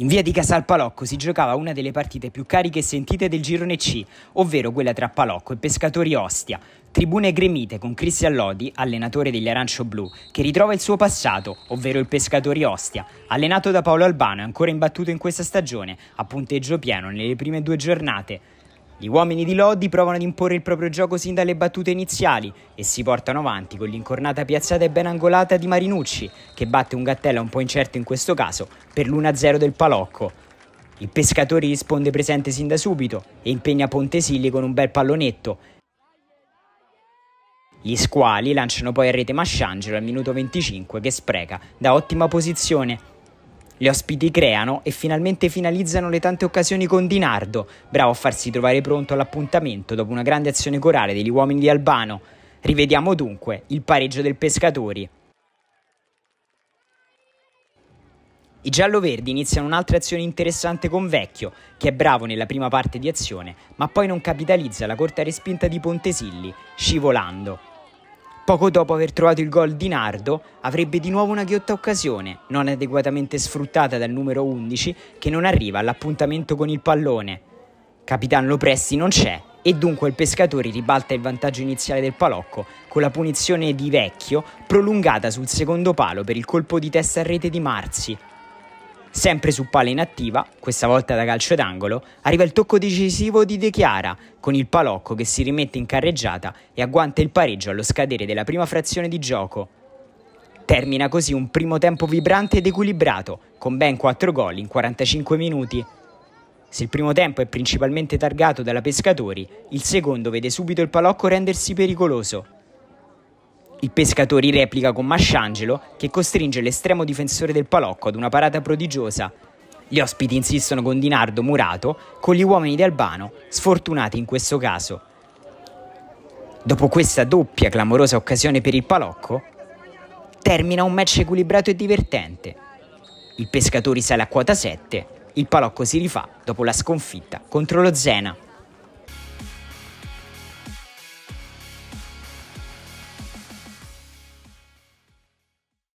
In via di Casal Palocco si giocava una delle partite più cariche e sentite del girone C, ovvero quella tra Palocco e Pescatori Ostia, tribune gremite con Cristian Lodi, allenatore degli Arancio Blu, che ritrova il suo passato, ovvero il Pescatori Ostia, allenato da Paolo Albano e ancora imbattuto in questa stagione, a punteggio pieno nelle prime due giornate. Gli uomini di Lodi provano ad imporre il proprio gioco sin dalle battute iniziali e si portano avanti con l'incornata piazzata e ben angolata di Marinucci, che batte un gattello un po' incerto in questo caso per l'1-0 del Palocco. Il pescatore risponde presente sin da subito e impegna Pontesilli con un bel pallonetto. Gli squali lanciano poi a rete Masciangelo al minuto 25 che spreca da ottima posizione gli ospiti creano e finalmente finalizzano le tante occasioni con Dinardo, bravo a farsi trovare pronto all'appuntamento dopo una grande azione corale degli uomini di Albano. Rivediamo dunque il pareggio del Pescatori. I giallo-verdi iniziano un'altra azione interessante con Vecchio, che è bravo nella prima parte di azione, ma poi non capitalizza la corta respinta di Pontesilli, scivolando. Poco dopo aver trovato il gol di Nardo, avrebbe di nuovo una ghiotta occasione, non adeguatamente sfruttata dal numero 11, che non arriva all'appuntamento con il pallone. Capitan Lopresti non c'è e dunque il pescatore ribalta il vantaggio iniziale del Palocco con la punizione di Vecchio prolungata sul secondo palo per il colpo di testa a rete di Marzi, Sempre su palla inattiva, questa volta da calcio d'angolo, arriva il tocco decisivo di De Chiara, con il Palocco che si rimette in carreggiata e agguanta il pareggio allo scadere della prima frazione di gioco. Termina così un primo tempo vibrante ed equilibrato, con ben 4 gol in 45 minuti. Se il primo tempo è principalmente targato dalla Pescatori, il secondo vede subito il Palocco rendersi pericoloso. Il pescatore replica con Masciangelo che costringe l'estremo difensore del Palocco ad una parata prodigiosa. Gli ospiti insistono con Dinardo Murato, con gli uomini di Albano, sfortunati in questo caso. Dopo questa doppia clamorosa occasione per il Palocco, termina un match equilibrato e divertente. Il pescatore sale a quota 7, il Palocco si rifà dopo la sconfitta contro lo Zena.